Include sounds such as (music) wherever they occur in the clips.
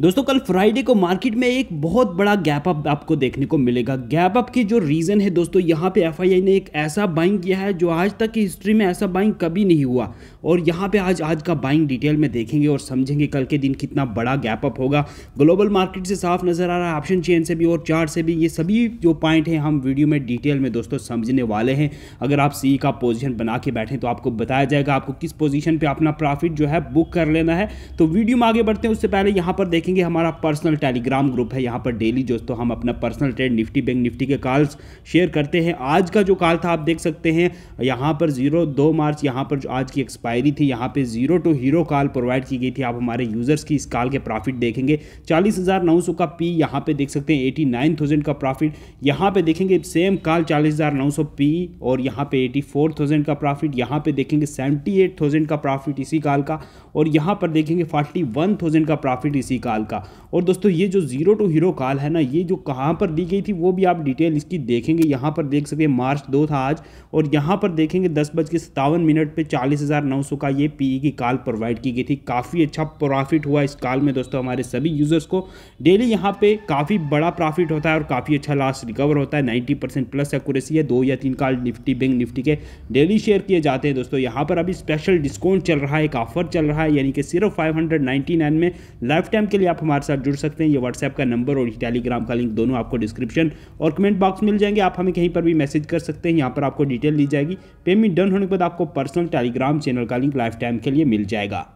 दोस्तों कल फ्राइडे को मार्केट में एक बहुत बड़ा गैप अप आपको देखने को मिलेगा गैप अप की जो रीज़न है दोस्तों यहाँ पे एफआईआई ने एक ऐसा बाइंग किया है जो आज तक की हिस्ट्री में ऐसा बाइंग कभी नहीं हुआ और यहाँ पे आज आज का बाइंग डिटेल में देखेंगे और समझेंगे कल के दिन कितना बड़ा गैप अप होगा ग्लोबल मार्केट से साफ नज़र आ रहा है ऑप्शन चेन से भी और चार्ट से भी ये सभी जो पॉइंट हैं हम वीडियो में डिटेल में दोस्तों समझने वाले हैं अगर आप सी का पोजिशन बना के बैठें तो आपको बताया जाएगा आपको किस पोजिशन पर अपना प्रॉफिट जो है बुक कर लेना है तो वीडियो में आगे बढ़ते हैं उससे पहले यहाँ पर देख देखेंगे हमारा पर्सनल टेलीग्राम ग्रुप है यहाँ पर डेली दोस्तों हम अपना personal trade Nifty bank Nifty के कॉल्स शेयर करते हैं आज का जो कॉल था आप देख सकते हैं यहाँ पर जीरो दो मार्च यहाँ पर जो आज की एक्सपायरी थी यहाँ पर zero to hero call provide की गई थी आप हमारे यूजर्स की इस कॉल के प्रॉफिट देखेंगे चालीस का पी यहाँ पे देख सकते हैं एटी का प्रॉफिट यहाँ पे देखेंगे सेम कॉल चालीस पी और यहाँ पे एटी का प्रॉफिट यहाँ पे देखेंगे सेवेंटी का प्रॉफिट इसी कॉल का और यहाँ पर देखेंगे फोर्टी का प्रॉफिट इसी कॉल काल का और दोस्तों ये जो जीरो टू हीरो काल है ना ये जो कहाँ पर दी गई थी वो भी आप डिटेल इसकी देखेंगे यहाँ पर देख सकते हैं मार्च दो था आज और यहाँ पर देखेंगे दस बज के सत्तावन मिनट पर चालीस हज़ार नौ सौ का ये पी e की काल प्रोवाइड की गई थी काफ़ी अच्छा प्रॉफिट हुआ इस काल में दोस्तों हमारे सभी यूज़र्स को डेली यहाँ पर काफ़ी बड़ा प्रॉफिट होता है और काफ़ी अच्छा लास्ट रिकवर होता है नाइन्टी प्लस एक्यूरेसी है दो या तीन काल निफ्टी बैंक निफ्टी के डेली शेयर किए जाते हैं दोस्तों यहाँ पर अभी स्पेशल डिस्काउंट चल रहा है एक ऑफर चल रहा है यानी कि सिर्फ फाइव में लाइफ टाइम के लिए आप हमारे साथ जुड़ सकते हैं ये व्हाट्सएप का नंबर और टेलीग्राम का लिंक दोनों आपको डिस्क्रिप्शन और कमेंट बॉक्स मिल जाएंगे आप हमें कहीं पर भी मैसेज कर सकते हैं यहाँ पर आपको डिटेल दी जाएगी पेमेंट डन होने के बाद आपको पर्सनल टेलीग्राम चैनल का लिंक लाइफ टाइम के लिए मिल जाएगा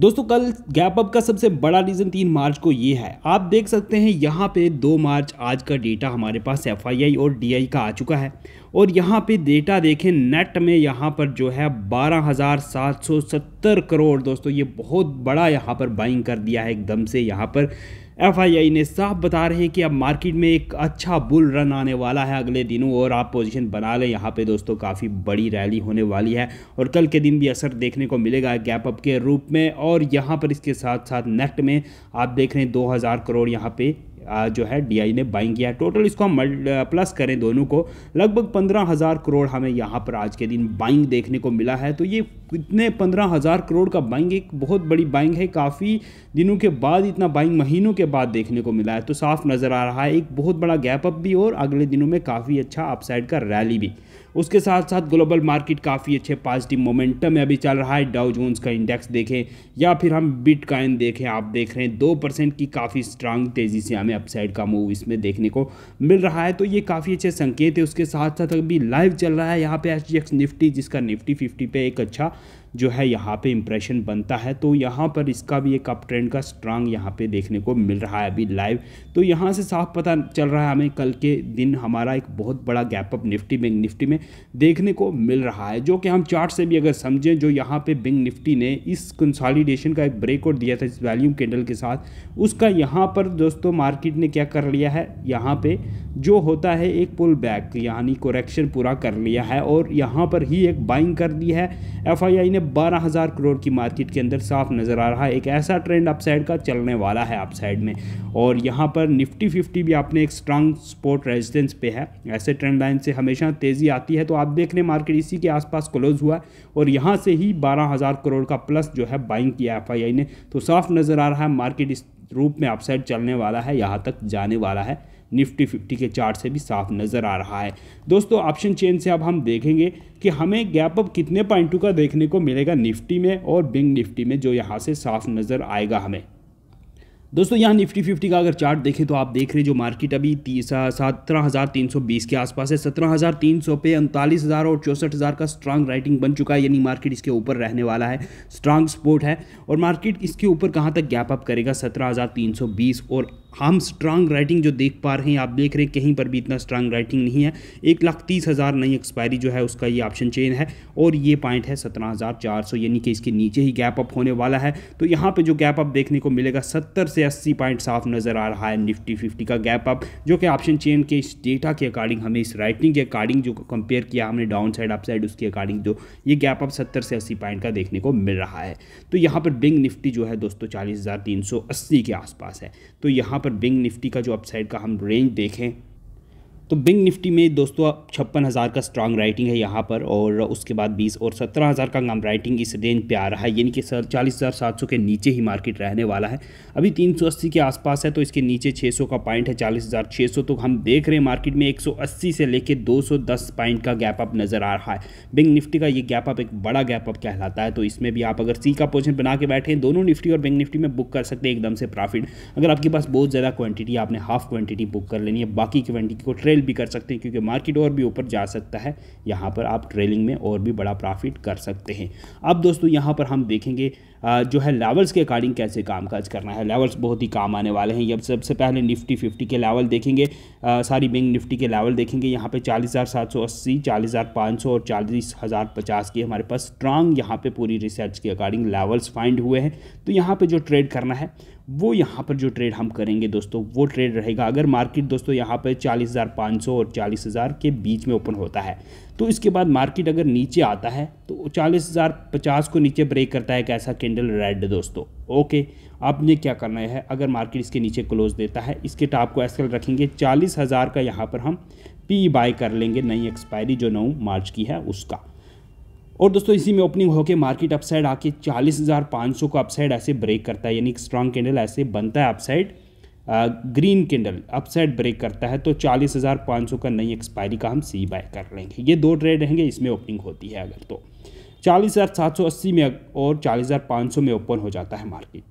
दोस्तों कल गैप अप का सबसे बड़ा रीज़न तीन मार्च को ये है आप देख सकते हैं यहाँ पे दो मार्च आज का डेटा हमारे पास एफ और डी का आ चुका है और यहाँ पे डेटा देखें नेट में यहाँ पर जो है 12,770 करोड़ दोस्तों ये बहुत बड़ा यहाँ पर बाइंग कर दिया है एकदम से यहाँ पर आई ने साफ बता रहे हैं कि अब मार्केट में एक अच्छा बुल रन आने वाला है अगले दिनों और आप पोजीशन बना लें यहाँ पे दोस्तों काफ़ी बड़ी रैली होने वाली है और कल के दिन भी असर देखने को मिलेगा गैप अप के रूप में और यहाँ पर इसके साथ साथ नेक्स्ट में आप देख रहे हैं दो करोड़ यहाँ पर जो है डी ने बाइंग किया है टोटल इसको हम प्लस करें दोनों को लगभग पंद्रह हज़ार करोड़ हमें यहाँ पर आज के दिन बाइंग देखने को मिला है तो ये इतने पंद्रह हज़ार करोड़ का बाइंग एक बहुत बड़ी बाइंग है काफ़ी दिनों के बाद इतना बाइंग महीनों के बाद देखने को मिला है तो साफ नज़र आ रहा है एक बहुत बड़ा गैप अप भी और अगले दिनों में काफ़ी अच्छा अपसाइड का रैली भी उसके साथ साथ ग्लोबल मार्केट काफ़ी अच्छे पॉजिटिव मोमेंटम में अभी चल रहा है डाउ जोन्स का इंडेक्स देखें या फिर हम बिट देखें आप देख रहे हैं दो परसेंट की काफ़ी स्ट्रांग तेज़ी से हमें अपसाइड का मूव इसमें देखने को मिल रहा है तो ये काफ़ी अच्छे संकेत है उसके साथ साथ अभी लाइव चल रहा है यहाँ पर एच निफ्टी जिसका निफ्टी फिफ्टी पे एक अच्छा जो है यहाँ पे इम्प्रेशन बनता है तो यहाँ पर इसका भी एक अप ट्रेंड का स्ट्रांग यहाँ पे देखने को मिल रहा है अभी लाइव तो यहाँ से साफ पता चल रहा है हमें कल के दिन हमारा एक बहुत बड़ा गैप अप निफ्टी में निफ्टी में देखने को मिल रहा है जो कि हम चार्ट से भी अगर समझें जो यहाँ पे बिंग निफ्टी ने इस कंसोलिडेशन का एक ब्रेकआउट दिया था इस वैल्यूम कैंडल के साथ उसका यहाँ पर दोस्तों मार्केट ने क्या कर लिया है यहाँ पे जो होता है एक पुल बैक यानी कोरेक्शन पूरा कर लिया है और यहाँ पर ही एक बाइंग कर दी है एफ ने बारह करोड़ की मार्केट के अंदर साफ नज़र आ रहा है एक ऐसा ट्रेंड अपसाइड का चलने वाला है अपसाइड में और यहाँ पर निफ्टी फिफ्टी भी आपने एक स्ट्रांग स्पोर्ट रेजिडेंस पे है ऐसे ट्रेंड लाइन से हमेशा तेज़ी आती है है तो आप देख रहे हैं मार्केट इसी के आसपास क्लोज हुआ और यहाँ से ही बारह हज़ार करोड़ का प्लस जो है बाइंग किया एफ ने तो साफ नज़र आ रहा है मार्केट इस रूप में अपसाइड चलने वाला है यहाँ तक जाने वाला है निफ्टी फिफ्टी के चार्ट से भी साफ नज़र आ रहा है दोस्तों ऑप्शन चेन से अब हम देखेंगे कि हमें गैप अप कितने पॉइंटों का देखने को मिलेगा निफ्टी में और बिंग निफ्टी में जो यहाँ से साफ नज़र आएगा हमें दोस्तों यहाँ निफ्टी फिफ्टी का अगर चार्ट देखें तो आप देख रहे हैं जो मार्केट अभी सत्रह हज़ार तीन सौ बीस के आसपास है सत्रह हज़ार तीन सौ पे उनतालीस हज़ार और चौंसठ हज़ार का स्ट्रांग राइटिंग बन चुका है यानी मार्केट इसके ऊपर रहने वाला है स्ट्रांग सपोर्ट है और मार्केट इसके ऊपर कहाँ तक गैप अप करेगा सत्रह हज़ार तीन सौ बीस और हम स्ट्रांग राइटिंग जो देख पा रहे हैं आप देख रहे हैं कहीं पर भी इतना स्ट्रांग राइटिंग नहीं है एक लाख तीस हज़ार नई एक्सपायरी जो है उसका ये ऑप्शन चेन है और ये पॉइंट है सत्रह हज़ार चार सौ यानी कि इसके नीचे ही गैप अप होने वाला है तो यहाँ पे जो गैप अप देखने को मिलेगा सत्तर से अस्सी पॉइंट साफ नज़र आ रहा है निफ्टी फिफ्टी का गैप अप जो कि ऑप्शन चेन के इस डेटा के अकॉर्डिंग हमें इस राइटिंग के अकॉर्डिंग जो कंपेयर किया हमने डाउन साइड अप साइड उसके अकॉर्डिंग जो ये गैप अप सत्तर से अस्सी पॉइंट का देखने को मिल रहा है तो यहाँ पर बिंग निफ्टी जो है दोस्तों चालीस के आसपास है तो यहाँ पर बिंग निफ्टी का जो अपसाइड का हम रेंज देखें तो बिंग निफ्टी में दोस्तों छप्पन हज़ार का स्ट्रांग राइटिंग है यहाँ पर और उसके बाद बीस और सत्रह हज़ार का नाम राइटिंग इस रेंज पे आ रहा है यानी कि सर चालीस हज़ार सात सौ के नीचे ही मार्केट रहने वाला है अभी तीन सौ अस्सी के आसपास है तो इसके नीचे छः सौ का पॉइंट है चालीस हज़ार छः सौ तो हम देख रहे हैं मार्केट में एक सौ अस्सी से लेकर दो सौ दस पॉइंट का गैप अप नज़र आ रहा है बिंग निफ्टी का ये गैप अप एक बड़ा गैप अप कहलाता है तो इसमें भी आप अगर सी का पोजिशन बना के बैठे हैं दोनों निफ्टी और बिंग निफ्टी में बुक कर सकते हैं एकदम से प्रॉफिट अगर आपके पास बहुत ज़्यादा क्वान्टिटी आपने हाफ क्वान्टिटी बुक कर लेनी है बाकी क्वान्टिटी को ट्रेड ट्रेल भी कर सकते हैं क्योंकि मार्केट और भी ऊपर जा सकता है यहाँ पर आप ट्रेलिंग में और भी बड़ा प्रॉफिट कर सकते हैं अब दोस्तों यहाँ पर हम देखेंगे जो है लेवल्स के अकॉर्डिंग कैसे कामकाज करना है लेवल्स बहुत ही काम आने वाले हैं जब सबसे पहले निफ्टी फिफ्टी के लेवल देखेंगे सारी बैंक निफ्टी के लेवल देखेंगे यहाँ पे चालीस हज़ार सात सौ अस्सी चालीस हज़ार पाँच सौ और चालीस हज़ार पचास की हमारे पास स्ट्रांग यहाँ पे पूरी रिसर्च के अकॉर्डिंग लेवल्स फाइंड हुए हैं तो यहाँ पे जो ट्रेड करना है वो यहाँ पर जो ट्रेड हम करेंगे दोस्तों वो ट्रेड रहेगा अगर मार्केट दोस्तों यहाँ पर चालीस हज़ार पाँच सौ और चालीस हज़ार के बीच में ओपन होता है तो इसके बाद मार्केट अगर नीचे आता है तो चालीस हज़ार पचास को नीचे ब्रेक करता है एक ऐसा कैंडल रेड दोस्तों ओके आपने क्या करना है अगर मार्केट इसके नीचे क्लोज देता है इसके टॉप को ऐसा रखेंगे चालीस हज़ार का यहाँ पर हम पी बाय कर लेंगे नई एक्सपायरी जो नौ मार्च की है उसका और दोस्तों इसी में ओपनिंग होकर मार्केट अपसाइड आके चालीस हज़ार पाँच सौ को अपसाइड ऐसे ब्रेक करता है यानी एक स्ट्रांग कैंडल ऐसे बनता है upside green candle upside break करता है तो चालीस हज़ार पाँच सौ का नई एक्सपायरी का हम सी बाय कर लेंगे ये दो ट्रेड रहेंगे इसमें ओपनिंग होती है अगर तो चालीस हज़ार सात सौ अस्सी में और चालीस हज़ार पाँच सौ में ओपन हो जाता है मार्केट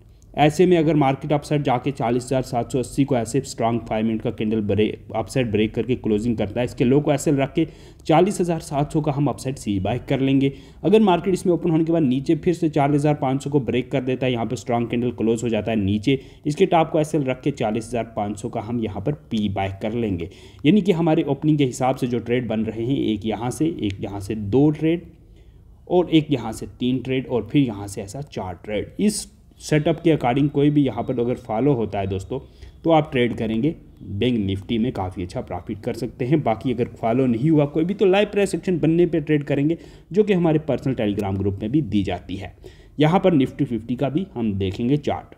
ऐसे में अगर मार्केट अपसाइड जाके 40,780 को ऐसे स्ट्रांग फाइव मिनट का कैंडल ब्रेक अपसाइड ब्रेक करके क्लोजिंग करता है इसके लो को ऐसे रख के 40,700 का हम अपसाइड सी बाय कर लेंगे अगर मार्केट इसमें ओपन होने के बाद नीचे फिर से सौ को ब्रेक कर देता है यहाँ पर स्ट्रांग कैंडल क्लोज हो जाता है नीचे इसके टॉप को ऐसे रख के सौ का हम यहाँ पर पी बाय कर लेंगे यानी कि हमारे ओपनिंग के हिसाब से जो ट्रेड बन रहे हैं एक यहाँ से एक यहाँ से दो ट्रेड और एक यहाँ से तीन ट्रेड और फिर यहाँ से ऐसा चार ट्रेड इस सेटअप के अकॉर्डिंग कोई भी यहाँ पर अगर फॉलो होता है दोस्तों तो आप ट्रेड करेंगे बैंक निफ्टी में काफ़ी अच्छा प्रॉफिट कर सकते हैं बाकी अगर फॉलो नहीं हुआ कोई भी तो लाइव प्राइस एक्शन बनने पर ट्रेड करेंगे जो कि हमारे पर्सनल टेलीग्राम ग्रुप में भी दी जाती है यहाँ पर निफ्टी फिफ्टी का भी हम देखेंगे चार्ट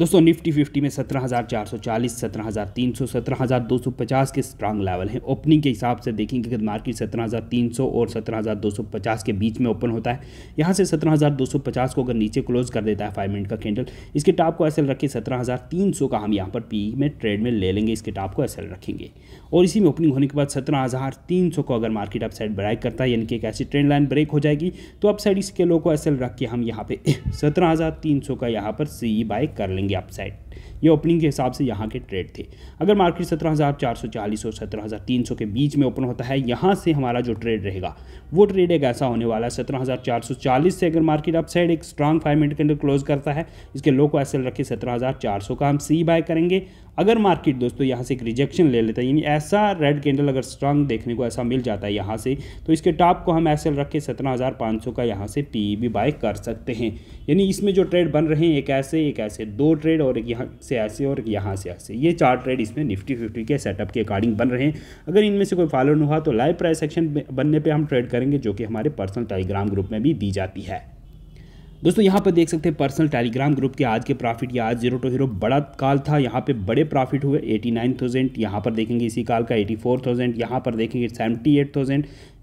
दोस्तों निफ्टी 50 में 17,440, 17,300, 17,250 के स्ट्रांग लेवल हैं ओपनिंग के हिसाब से देखेंगे कि मार्केट 17,300 और 17,250 के बीच में ओपन होता है यहाँ से 17,250 को अगर नीचे क्लोज कर देता है फाइव मिनट का कैंडल इसके टॉप को एसएल रख के 17,300 का हम यहाँ पर पी में ट्रेड में ले लेंगे इसके टॉप को एसएल रखेंगे और इसी में ओपनिंग होने के बाद सौ को अगर मार्केट अपसाइड ब्रेक करता है यानी कि एक ऐसी ट्रेंड लाइन ब्रेक हो जाएगी तो अपसाइड इसके लो को एसएल रख के हम यहाँ (coughs) तीन सौ का यहाँ पर सी बाई कर लेंगे जाएंगे अपसाइड ये ओपनिंग के हिसाब से यहाँ के ट्रेड थे अगर मार्केट 17,440 और 17,300 के बीच में ओपन होता है यहाँ से हमारा जो ट्रेड रहेगा वो ट्रेड एक ऐसा होने वाला है 17,440 से अगर मार्केट अपसाइड एक स्ट्रांग फाइव मिनट के अंदर क्लोज करता है इसके लो को ऐसे रखे 17,400 का हम सी बाय करेंगे अगर मार्केट दोस्तों यहाँ से एक रिजेक्शन ले लेता है यानी ऐसा रेड कैंडल अगर स्ट्रांग देखने को ऐसा मिल जाता है यहाँ से तो इसके टॉप को हम ऐसे रख के सत्रह का यहाँ से पी भी बाय कर सकते हैं यानी इसमें जो ट्रेड बन रहे हैं एक ऐसे एक ऐसे दो ट्रेड और एक यहाँ से ऐसे और यहाँ ऐसे ये चार ट्रेड इसमें निफ्टी फिफ्टी के सेटअप के अकॉर्डिंग बन रहे हैं अगर इनमें से कोई फॉलो हुआ तो लाइव प्राइस एक्शन बनने पर हम ट्रेड करेंगे जो कि हमारे पर्सनल टेलीग्राम ग्रुप में भी दी जाती है दोस्तों यहाँ पर देख सकते हैं पर्सनल टेलीग्राम ग्रुप के आज के प्रॉफिट या आज जीरो टू हीरो बड़ा काल था यहाँ पे बड़े प्रॉफिट हुए 89,000 यहाँ पर देखेंगे इसी काल का 84,000 यहाँ पर देखेंगे 78,000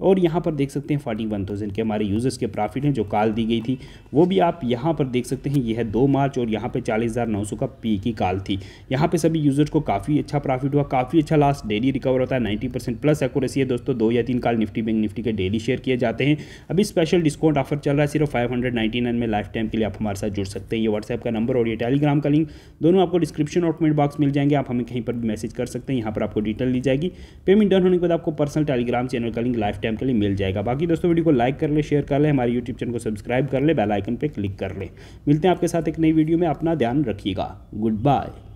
और यहाँ पर देख सकते हैं 41,000 के हमारे यूज़र्स के प्रॉफिट हैं जो काल दी गई थी वो भी आप यहाँ पर देख सकते हैं यह है दो मार्च और यहाँ पर चालीस का पी की काल थी यहाँ पर सभी यूज़र्स को काफ़ी अच्छा प्रॉफिट हुआ काफ़ी अच्छा लास्ट डेली रिकवर होता है नाइन्टी प्लस एकोरेसी है दोस्तों दो या तीन काल निफ्टी बैंक निफ्टी के डेली शेयर किए जाते हैं अभी स्पेशल डिस्काउंट ऑफर चल रहा है सिर्फ फाइव में लाइफ टाइम के लिए आप हमारे साथ जुड़ सकते हैं ये व्हाट्सएप का नंबर और ये टेलीग्राम का लिंक दोनों आपको डिस्क्रिप्शन और कमेंट बॉक्स मिल जाएंगे आप हमें कहीं पर भी मैसेज कर सकते हैं यहाँ पर आपको डिटेल दी जाएगी पेमेंट डन होने के बाद आपको पर्सनल टेलीग्राम चैनल का लिंक लाइफ टाइम के लिए मिल जाएगा बाकी दोस्तों वीडियो को लाइक कर ले शेयर कर ले हमारे यूट्यूब चैनल को सब्सक्राइब कर ले बेलाइकन पर क्लिक कर ले मिलते हैं आपके साथ एक नई वीडियो में अपना ध्यान रखिएगा गुड बाय